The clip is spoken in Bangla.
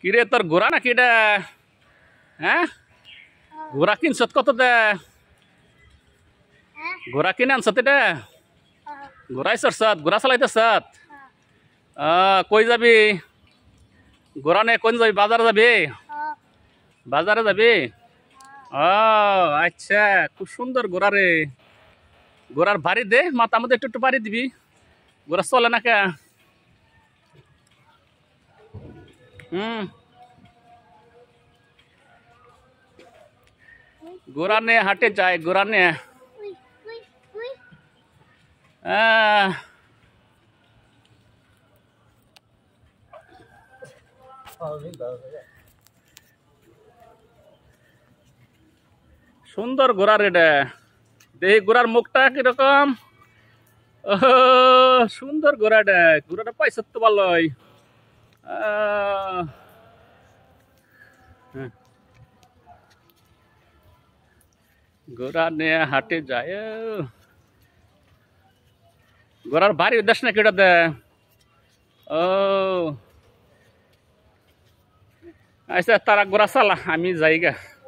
কিরে তোর ঘোরা নাকি এটা হ্যাঁ কিন কিনছত কত দে ঘোরা কিনে আন আনছত এটা ঘোরাই সরসত ঘোরা চালাইতেছত কই যাবি ঘোরা নে কোন যাবি বাজারে যাবি বাজারে যাবি ও আচ্ছা খুব সুন্দর ঘোরা রে ঘোরার ভারী দে মাথা আমাদের একটু একটু বাড়ি দিবি ঘোরা চলে না কে হুম গোরানে হাটে যায় গোরানে আহ সুন্দর ঘোরা রেডে দেখি ঘোরার মুখটা কিরকম সুন্দর ঘোরা ডে ঘোরাটা পাই ভালোই আহ গোরা নিয়ে হাটে যায় গোরার বাড়ি দর্শনা কেটে দে ও আচ্ছা তারা গোরা সালা আমি যাইগা